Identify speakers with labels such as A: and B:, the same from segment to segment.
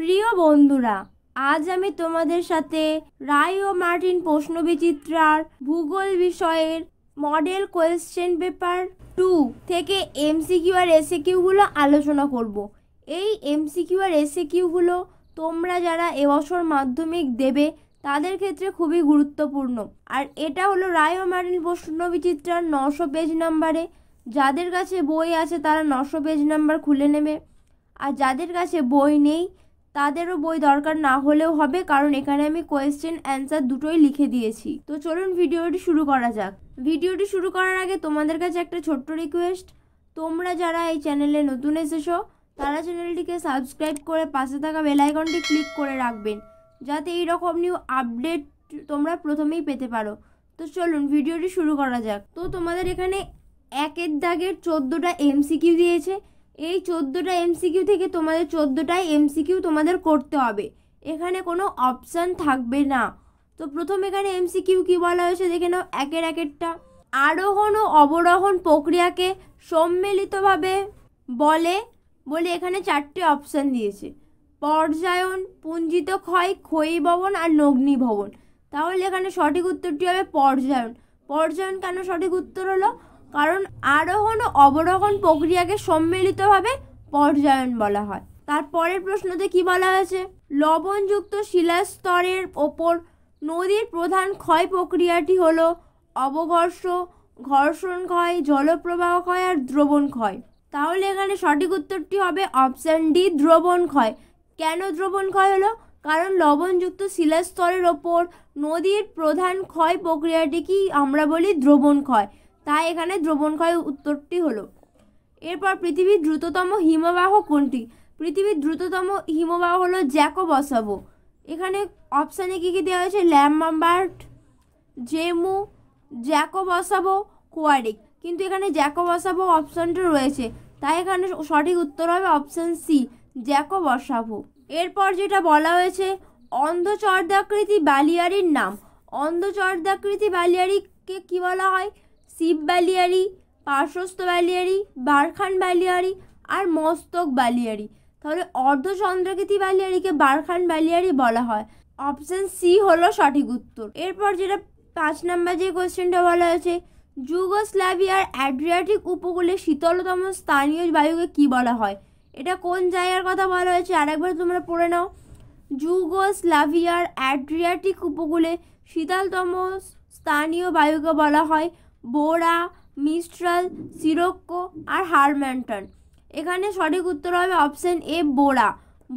A: প্রিয় বন্ধুরা আজ আমি তোমাদের সাথে রায় ও মার্টিন বিচিত্রার ভূগোল বিষয়ের মডেল কোয়েশ্চেন পেপার টু থেকে এমসিকিউ আর কিউগুলো আলোচনা করব। এই এমসিকিউ আর কিউগুলো তোমরা যারা এবছর মাধ্যমিক দেবে তাদের ক্ষেত্রে খুবই গুরুত্বপূর্ণ আর এটা হলো রায় ও মার্টিন বিচিত্রার নশো পেজ নাম্বারে যাদের কাছে বই আছে তারা নশো পেজ নাম্বার খুলে নেবে আর যাদের কাছে বই নেই তাদেরও বই দরকার না হলেও হবে কারণ এখানে আমি কোয়েশ্চেন অ্যান্সার দুটোই লিখে দিয়েছি তো চলুন ভিডিওটি শুরু করা যাক ভিডিওটি শুরু করার আগে তোমাদের কাছে একটা ছোট্ট রিকোয়েস্ট তোমরা যারা এই চ্যানেলে নতুন এসেছো তারা চ্যানেলটিকে সাবস্ক্রাইব করে পাশে থাকা বেলাইকনটি ক্লিক করে রাখবেন যাতে এই রকম নিউ আপডেট তোমরা প্রথমেই পেতে পারো তো চলুন ভিডিওটি শুরু করা যাক তো তোমাদের এখানে একের দাগের চোদ্দোটা এমসিকিউ দিয়েছে এই চোদ্দোটা এমসিকিউ থেকে তোমাদের চোদ্দোটাই এমসিকিউ তোমাদের করতে হবে এখানে কোনো অপশান থাকবে না তো প্রথম এখানে এমসিকিউ কী বলা হয়েছে দেখে নাও একের একেরটা আরোহণ ও অবরোহণ প্রক্রিয়াকে সম্মিলিতভাবে বলে বলে এখানে চারটে অপশান দিয়েছে পর্যায়ন পুঞ্জিত ক্ষয় ক্ষয়ী ভবন আর নগ্নি ভবন তাহলে এখানে সঠিক উত্তরটি হবে পর্যায়ন পর্যায়ন কেন সঠিক উত্তর হলো কারণ আরোহণ ও অবরোহণ প্রক্রিয়াকে সম্মিলিতভাবে পর্যায়ন বলা হয় তারপরের প্রশ্নতে কি বলা হয়েছে লবণযুক্ত শিলাস্তরের ওপর নদীর প্রধান ক্ষয় প্রক্রিয়াটি হল অবঘর্ষ ঘর্ষণ ক্ষয় জলপ্রবাহ ক্ষয় আর দ্রবণ ক্ষয় তাহলে এখানে সঠিক উত্তরটি হবে অপশান ডি দ্রবণ ক্ষয় কেন দ্রবণ ক্ষয় হলো কারণ লবণযুক্ত শিলাস্তরের ওপর নদীর প্রধান ক্ষয় প্রক্রিয়াটি কি আমরা বলি দ্রবণ ক্ষয় তাই এখানে দ্রবণক্ষয় উত্তরটি হলো এরপর পৃথিবীর দ্রুততম হিমবাহ কোনটি পৃথিবীর দ্রুততম হিমবাহ হলো জ্যাকোবসাবো এখানে অপশানে কী কী দেওয়া হয়েছে ল্যাম্বাম্বার্ট জেমু জ্যাকোবসাবো কোয়ারিক কিন্তু এখানে জ্যাকোবসাবো অপশানটা রয়েছে তাই এখানে সঠিক উত্তর হবে অপশান সি জ্যাকোবসাবো এরপর যেটা বলা হয়েছে অন্ধচর্দাকৃতি বালিয়ারির নাম অন্ধচর্দাকৃতি বালিয়ারিকে কী বলা হয় শিব বালিয়ারি পার্শ্বস্থ বালিয়ারি বারখান বালিয়ারি আর মস্তক বালিয়ারি তাহলে অর্ধচন্দ্রকেতি বালিয়ারিকে বারখান বালিয়ারি বলা হয় অপশান সি হলো সঠিক উত্তর এরপর যেটা পাঁচ নাম্বার যে কোয়েশ্চেনটা বলা হয়েছে যুগোস্লাভিয়ার অ্যাড্রিয়াটিক উপকূলে শীতলতম স্থানীয় বায়ুকে কি বলা হয় এটা কোন জায়গার কথা বলা হয়েছে আরেকবার তোমরা পড়ে নাও যুগোস্লাভিয়ার অ্যাড্রিয়াটিক উপকূলে শীতলতম স্থানীয় বায়ুকে বলা হয় বোরা মিস্ট্রাল সিরোক্কো আর হারম্যান্টন এখানে সঠিক উত্তর হবে অপশান এ বোরা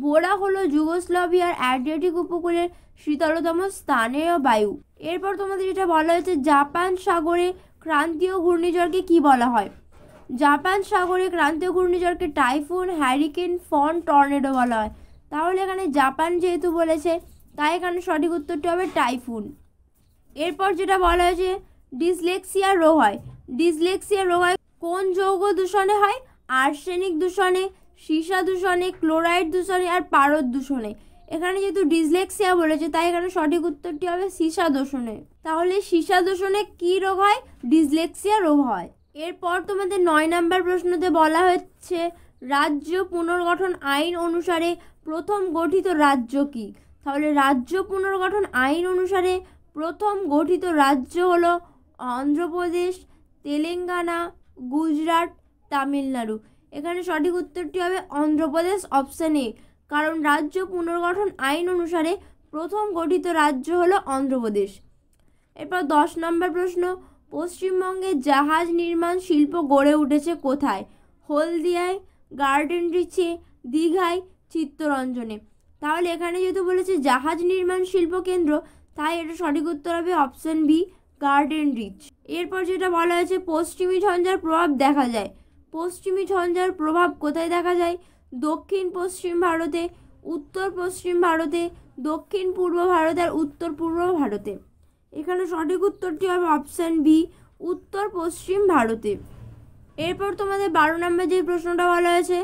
A: বোরা হলো যুগোস্লাভিয়ার অ্যাড্রিয়াটিক উপকূলের শীতলতম স্থানীয় বায়ু এরপর তোমাদের যেটা বলা হয়েছে জাপান সাগরে ক্রান্তীয় ঘূর্ণিঝড়কে কি বলা হয় জাপান সাগরে ক্রান্তীয় ঘূর্ণিঝড়কে টাইফুন হ্যারিকেন ফন টর্নেডো বলা হয় তাহলে এখানে জাপান যেহেতু বলেছে তাই এখানে সঠিক উত্তরটি হবে টাইফুন এরপর যেটা বলা হয়েছে ডিসলেক্সিয়া রোগ হয় ডিসলেক্সিয়া রোগ হয় কোন যৌগ দূষণে হয় আর্সেনিক দূষণে সীসা দূষণে ক্লোরাইড দূষণে আর পারদ দূষণে এখানে যেহেতু ডিসলেক্সিয়া বলেছে তাই এখানে সঠিক উত্তরটি হবে সীসা দূষণে তাহলে সীসা দূষণে কি রোগ হয় ডিসলেক্সিয়া রোগ হয় এরপর তোমাদের নয় নাম্বার প্রশ্নতে বলা হচ্ছে রাজ্য পুনর্গঠন আইন অনুসারে প্রথম গঠিত রাজ্য কি তাহলে রাজ্য পুনর্গঠন আইন অনুসারে প্রথম গঠিত রাজ্য হলো অন্ধ্রপ্রদেশ তেলেঙ্গানা গুজরাট তামিলনাড়ু এখানে সঠিক উত্তরটি হবে অন্ধ্রপ্রদেশ অপশান এ কারণ রাজ্য পুনর্গঠন আইন অনুসারে প্রথম গঠিত রাজ্য হল অন্ধ্রপ্রদেশ এরপর দশ নম্বর প্রশ্ন পশ্চিমবঙ্গে জাহাজ নির্মাণ শিল্প গড়ে উঠেছে কোথায় হলদিয়ায় গার্ডেন রিচে দীঘায় চিত্তরঞ্জনে তাহলে এখানে যেহেতু বলেছে জাহাজ নির্মাণ শিল্প কেন্দ্র তাই এটা সঠিক উত্তর হবে অপশান বি গার্ডেন রিচ এরপর যেটা বলা হয়েছে পশ্চিমী ঝঞ্ঝার প্রভাব দেখা যায় পশ্চিমী ঝঞ্ঝার প্রভাব কোথায় দেখা যায় দক্ষিণ পশ্চিম ভারতে উত্তর পশ্চিম ভারতে দক্ষিণ পূর্ব ভারত আর উত্তর পূর্ব ভারতে এখানে সঠিক উত্তরটি হবে অপশান বি উত্তর পশ্চিম ভারতে এরপর তোমাদের বারো নম্বর যে প্রশ্নটা বলা হয়েছে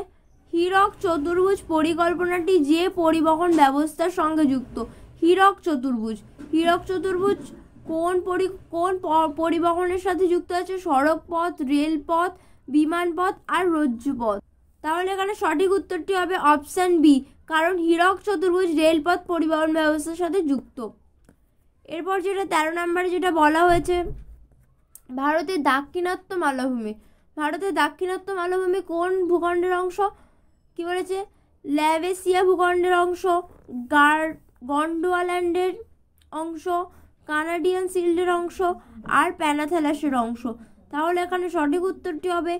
A: হীরক চতুর্ভুজ পরিকল্পনাটি যে পরিবহন ব্যবস্থার সঙ্গে যুক্ত হীরক চতুর্ভুজ হীরক চতুর্ভুজ কোন পরি কোন পরিবহনের সাথে যুক্ত আছে সড়ক পথ রেলপথ বিমানপথ আর রজ্জুপথ তাহলে এখানে সঠিক উত্তরটি হবে অপশান বি কারণ হীরক চতুর্ভুজ রেলপথ পরিবহন ব্যবস্থার সাথে যুক্ত এরপর যেটা তেরো নম্বরে যেটা বলা হয়েছে ভারতের দাক্ষিণাত্য মালভূমি ভারতের দাক্ষিণাত্য মালভূমি কোন ভূখণ্ডের অংশ কি বলেছে ল্যাভেসিয়া ভূখণ্ডের অংশ গার গন্ডোয়াল্যান্ডের অংশ কানাডিয়ান শিল্ডের অংশ আর প্যানাথ্যালাসের অংশ তাহলে এখানে সঠিক উত্তরটি হবে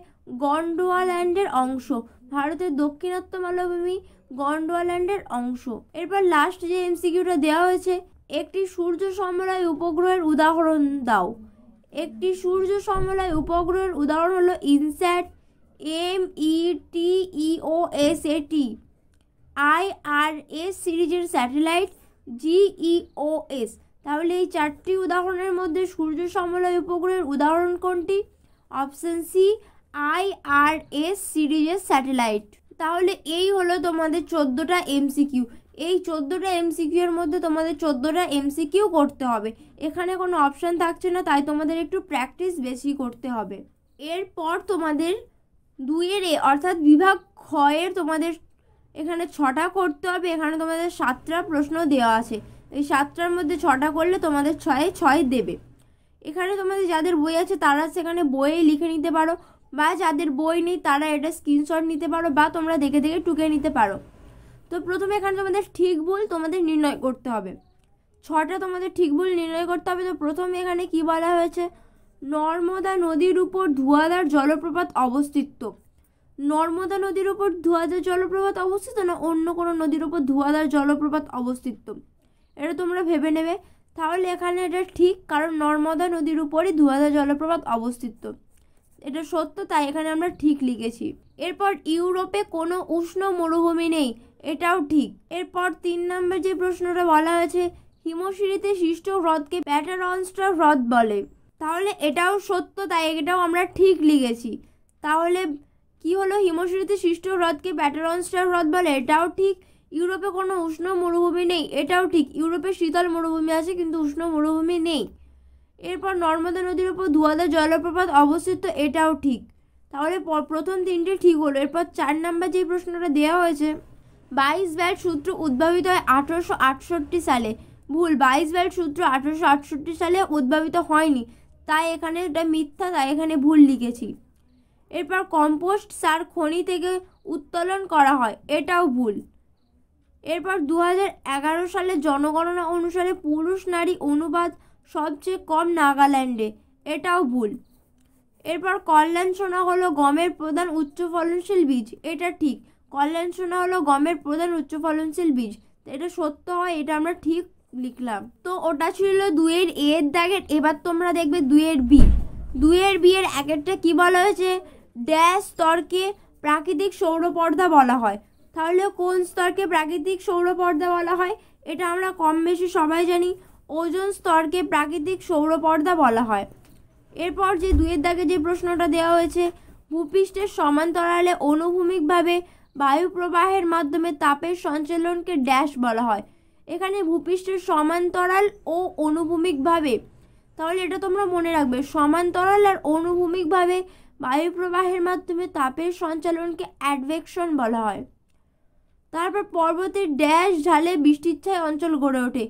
A: গন্ডোয়াল্যান্ডের অংশ ভারতের দক্ষিণাত্য মালভূমি গন্ডোয়াল্যান্ডের অংশ এরপর লাস্ট যে এমসিকিউটা দেওয়া হয়েছে একটি সূর্য সমলয় উপগ্রহের উদাহরণ দাও একটি সূর্য সমলয় উপগ্রহের উদাহরণ হলো INSAT M E T E O S A T I R S সিরিজের স্যাটেলাইট জিইওএস তাহলে এই চারটি উদাহরণের মধ্যে সূর্য সমলয় উপগ্রহের উদাহরণ কোনটি option C I R S সিরিজের স্যাটেলাইট তাহলে এই হলো তোমাদের চোদ্দোটা এমসিকিউ এই চোদ্দোটা এমসিকিউ এর মধ্যে তোমাদের চোদ্দোটা এমসিকিউ করতে হবে এখানে কোনো অপশান থাকছে না তাই তোমাদের একটু প্র্যাকটিস বেশি করতে হবে এরপর তোমাদের দুইয়ের এ অর্থাৎ বিভাগ ক্ষয়ের তোমাদের এখানে ছটা করতে হবে এখানে তোমাদের সাতটা প্রশ্ন দেওয়া আছে এই সাতটার মধ্যে ছটা করলে তোমাদের ছয়ে ছয় দেবে এখানে তোমাদের যাদের বই আছে তারা সেখানে বইয়ে লিখে নিতে পারো বা যাদের বই নেই তারা এটা স্ক্রিনশট নিতে পারো বা তোমরা দেখে দেখে টুকে নিতে পারো তো প্রথমে এখানে তোমাদের ঠিক ভুল তোমাদের নির্ণয় করতে হবে ছটা তোমাদের ঠিক ভুল নির্ণয় করতে হবে তো প্রথমে এখানে কি বলা হয়েছে নর্মদা নদীর উপর ধুয়াধার জলপ্রপাত অবস্থিত নর্মদা নদীর উপর ধুয়াধার জলপ্রপাত অবস্থিত না অন্য কোনো নদীর উপর ধুয়াধার জলপ্রপাত অবস্থিত এটা তোমরা ভেবে নেবে তাহলে এখানে এটা ঠিক কারণ নর্মদা নদীর উপরই ধুয়াধা জলপ্রপাত অবস্থিত এটা সত্য তাই এখানে আমরা ঠিক লিখেছি এরপর ইউরোপে কোনো উষ্ণ মরুভূমি নেই এটাও ঠিক এরপর তিন নম্বর যে প্রশ্নটা বলা হয়েছে হিমশিরিতে সৃষ্ট হ্রদকে প্যাটারনস্টার হ্রদ বলে তাহলে এটাও সত্য তাই এটাও আমরা ঠিক লিখেছি তাহলে কি হলো হিমশিরিতে সৃষ্ট হ্রদকে প্যাটারনস্টার হ্রদ বলে এটাও ঠিক ইউরোপে কোনো উষ্ণ মরুভূমি নেই এটাও ঠিক ইউরোপে শীতল মরুভূমি আছে কিন্তু উষ্ণ মরুভূমি নেই এরপর নর্মদা নদীর উপর দুয়াদা জলপ্রপাত অবস্থিত এটাও ঠিক তাহলে প্রথম তিনটে ঠিক হলো এরপর চার নাম্বার যে প্রশ্নটা দেওয়া হয়েছে বাইশ ব্যাট সূত্র উদ্ভাবিত হয় আঠারোশো আটষট্টি সালে ভুল বাইশ ব্যাট সূত্র আঠারোশো আটষট্টি সালে উদ্ভাবিত হয়নি তাই এখানে এটা মিথ্যা তাই এখানে ভুল লিখেছি এরপর কম্পোস্ট সার খনি থেকে উত্তোলন করা হয় এটাও ভুল এরপর দু সালে জনগণনা অনুসারে পুরুষ নারী অনুবাদ সবচেয়ে কম নাগাল্যান্ডে এটাও ভুল এরপর কল্যাণ সোনা হলো গমের প্রধান উচ্চ ফলনশীল বীজ এটা ঠিক কল্যাণ সোনা হলো গমের প্রধান উচ্চ ফলনশীল বীজ এটা সত্য হয় এটা আমরা ঠিক লিখলাম তো ওটা ছিল দুয়ের এর দাগের এবার তোমরা দেখবে দুয়ের বি দুয়ের বি এর এক একটা কী বলা হয়েছে ড্যাশ স্তরকে প্রাকৃতিক সৌরপর্দা বলা হয় তাহলে কোন স্তরকে প্রাকৃতিক সৌরপর্দা বলা হয় এটা আমরা কম বেশি সবাই জানি ওজন স্তরকে প্রাকৃতিক সৌরপর্দা বলা হয় এরপর যে দুয়ের দাগে যে প্রশ্নটা দেওয়া হয়েছে ভূপৃষ্ঠের সমান্তরালে অনুভূমিকভাবে বায়ু প্রবাহের মাধ্যমে তাপের সঞ্চালনকে ড্যাশ বলা হয় এখানে ভূপৃষ্ঠের সমান্তরাল ও অনুভূমিকভাবে তাহলে এটা তোমরা মনে রাখবে সমান্তরাল আর অনুভূমিকভাবে বায়ু প্রবাহের মাধ্যমে তাপের সঞ্চালনকে অ্যাডভেকশন বলা হয় তারপর পর্বতের ড্যাশ ঢালে বৃষ্টির ছায় অঞ্চল গড়ে ওঠে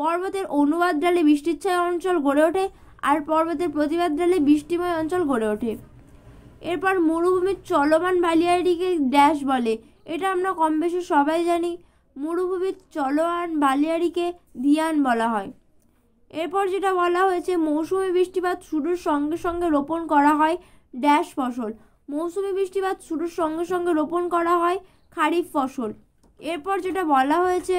A: পর্বতের অনুবাদ ঢালে বৃষ্টির ছায় অঞ্চল গড়ে ওঠে আর পর্বতের প্রতিবাদ ঢালে বৃষ্টিময় অঞ্চল গড়ে ওঠে এরপর মরুভূমির চলমান বালিয়াড়িকে ড্যাশ বলে এটা আমরা কম বেশি সবাই জানি মরুভূমির চলমান বালিয়াড়িকে ধিয়ান বলা হয় এরপর যেটা বলা হয়েছে মৌসুমি বৃষ্টিপাত শুরুর সঙ্গে সঙ্গে রোপণ করা হয় ড্যাশ ফসল মৌসুমি বৃষ্টিপাত শুরুর সঙ্গে সঙ্গে রোপণ করা হয় খারিফ ফসল এরপর যেটা বলা হয়েছে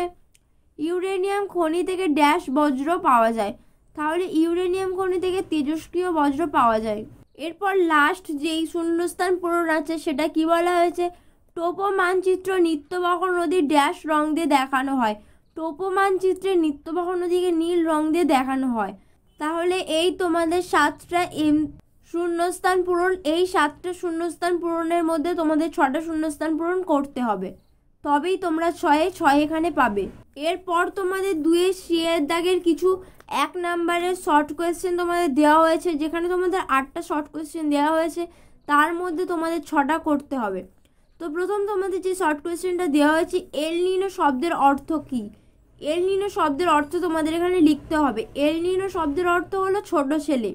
A: ইউরেনিয়াম খনি থেকে ড্যাশ বজ্র পাওয়া যায় তাহলে ইউরেনিয়াম খনি থেকে তেজস্ক্রিয় বজ্র পাওয়া যায় এরপর লাস্ট যেই শূন্যস্থান পূরণ আছে সেটা কি বলা হয়েছে টোপো মানচিত্র নিত্যবহ নদীর ড্যাশ রং দিয়ে দেখানো হয় টোপো মানচিত্রে নিত্যবহ নদীকে নীল রং দিয়ে দেখানো হয় তাহলে এই তোমাদের সাতটা এম শূন্যস্থান পূরণ এই সাতটা শূন্যস্থান পূরণের মধ্যে তোমাদের ছটা শূন্যস্থান পূরণ করতে হবে তবেই তোমরা ছয়ে ছয় এখানে পাবে এরপর তোমাদের দুয়ে শিয়ের দাগের কিছু এক নাম্বারের শর্ট কোয়েশ্চেন তোমাদের দেওয়া হয়েছে যেখানে তোমাদের আটটা শর্ট কোয়েশ্চেন দেওয়া হয়েছে তার মধ্যে তোমাদের ছটা করতে হবে তো প্রথম তোমাদের যে শর্ট কোয়েশ্চেনটা দেওয়া হয়েছে এল শব্দের অর্থ কী এল শব্দের অর্থ তোমাদের এখানে লিখতে হবে এল শব্দের অর্থ হলো ছোট ছেলে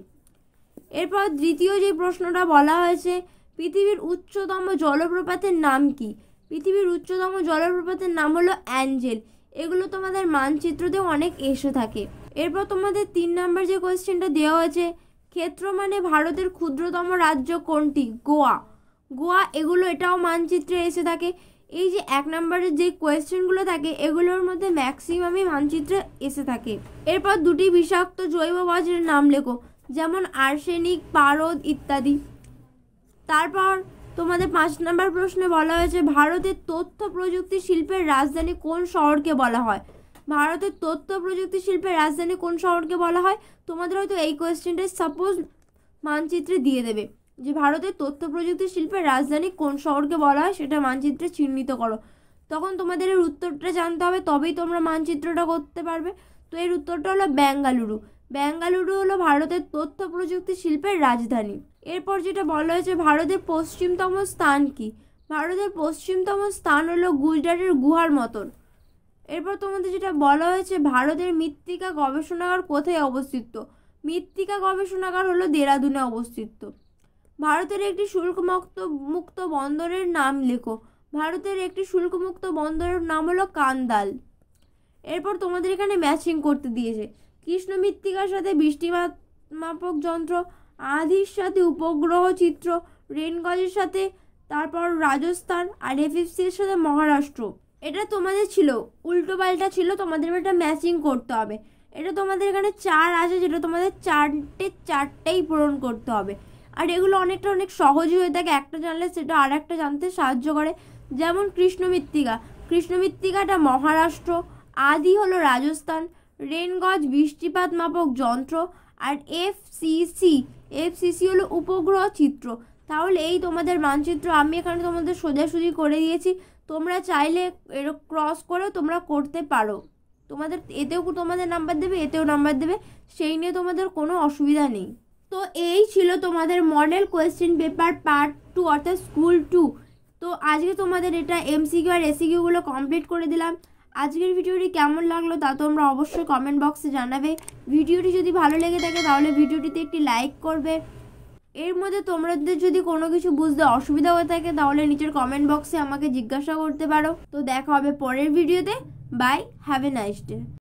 A: এরপর দ্বিতীয় যে প্রশ্নটা বলা হয়েছে পৃথিবীর উচ্চতম জলপ্রপাতের নাম কি পৃথিবীর উচ্চতম জলপ্রপাতের নাম হলো অ্যাঞ্জেল এগুলো তোমাদের মানচিত্রতে অনেক এসে থাকে এরপর তোমাদের তিন নাম্বার যে কোয়েশ্চেনটা দেওয়া হয়েছে ক্ষেত্র মানে ভারতের ক্ষুদ্রতম রাজ্য কোনটি গোয়া গোয়া এগুলো এটাও মানচিত্রে এসে থাকে এই যে এক নম্বরের যে কোয়েশ্চেনগুলো থাকে এগুলোর মধ্যে ম্যাক্সিমামই মানচিত্রে এসে থাকে এরপর দুটি বিষাক্ত জৈব বজ্রের নাম লেখো যেমন আর্সেনিক পারদ ইত্যাদি তারপর তোমাদের পাঁচ নম্বর প্রশ্নে বলা হয়েছে ভারতের তথ্য প্রযুক্তি শিল্পের রাজধানী কোন শহরকে বলা হয় ভারতের তথ্য প্রযুক্তি শিল্পের রাজধানী কোন শহরকে বলা হয় তোমাদের হয়তো এই কোয়েশ্চেনটা সাপোজ মানচিত্রে দিয়ে দেবে যে ভারতের তথ্য প্রযুক্তি শিল্পের রাজধানী কোন শহরকে বলা হয় সেটা মানচিত্রে চিহ্নিত করো তখন তোমাদের এর উত্তরটা জানতে হবে তবেই তোমরা মানচিত্রটা করতে পারবে তো এর উত্তরটা হলো বেঙ্গালুরু বেঙ্গালুরু হলো ভারতের তথ্য প্রযুক্তি শিল্পের রাজধানী এরপর যেটা বলা হয়েছে ভারতের পশ্চিমতম স্থান কি ভারতের পশ্চিমতম স্থান হলো গুজরাটের গুহার মতন এরপর তোমাদের যেটা বলা হয়েছে ভারতের মৃত্তিকা গবেষণাগার কোথায় অবস্থিত মৃত্তিকা গবেষণাগার হলো দেরাদুনে অবস্থিত ভারতের একটি শুল্কমুক্ত মুক্ত বন্দরের নাম লেখো ভারতের একটি শুল্কমুক্ত বন্দরের নাম হলো কান্দাল এরপর তোমাদের এখানে ম্যাচিং করতে দিয়েছে কৃষ্ণ মৃত্তিকার সাথে বৃষ্টিপাত মাপক যন্ত্র আধির সাথে উপগ্রহ চিত্র রেনগজের সাথে তারপর রাজস্থান আর এফএফসির সাথে মহারাষ্ট্র এটা তোমাদের ছিল উল্টো পাল্টা ছিল তোমাদের এটা ম্যাচিং করতে হবে এটা তোমাদের এখানে চার আছে যেটা তোমাদের চারটে চারটেই পূরণ করতে হবে আর এগুলো অনেকটা অনেক সহজই হয়ে থাকে একটা জানলে সেটা আর একটা জানতে সাহায্য করে যেমন কৃষ্ণ মৃত্তিকা কৃষ্ণ মৃত্তিকাটা মহারাষ্ট্র আদি হলো রাজস্থান রেনগজ বৃষ্টিপাত মাপক যন্ত্র আর এফসিসি এফসিসি হলো উপগ্রহ চিত্র তাহলে এই তোমাদের মানচিত্র আমি এখানে তোমাদের সোজাসুজি করে দিয়েছি তোমরা চাইলে ক্রস করেও তোমরা করতে পারো তোমাদের এতেও তোমাদের নাম্বার দেবে এতেও নাম্বার দেবে সেই নিয়ে তোমাদের কোনো অসুবিধা নেই তো এই ছিল তোমাদের model question paper part two অর্থাৎ স্কুল টু তো আজকে তোমাদের এটা এমসিকিউ আর এসিকিউগুলো কমপ্লিট করে দিলাম আজকের ভিডিওটি কেমন লাগলো তা তোমরা অবশ্যই কমেন্ট বক্সে জানাবে ভিডিওটি যদি ভালো লেগে থাকে তাহলে ভিডিওটিতে একটি লাইক করবে এর মধ্যে তোমাদের যদি কোনো কিছু বুঝতে অসুবিধা হয়ে থাকে তাহলে নিচের কমেন্ট বক্সে আমাকে জিজ্ঞাসা করতে পারো তো দেখা হবে পরের ভিডিওতে bye have a nice day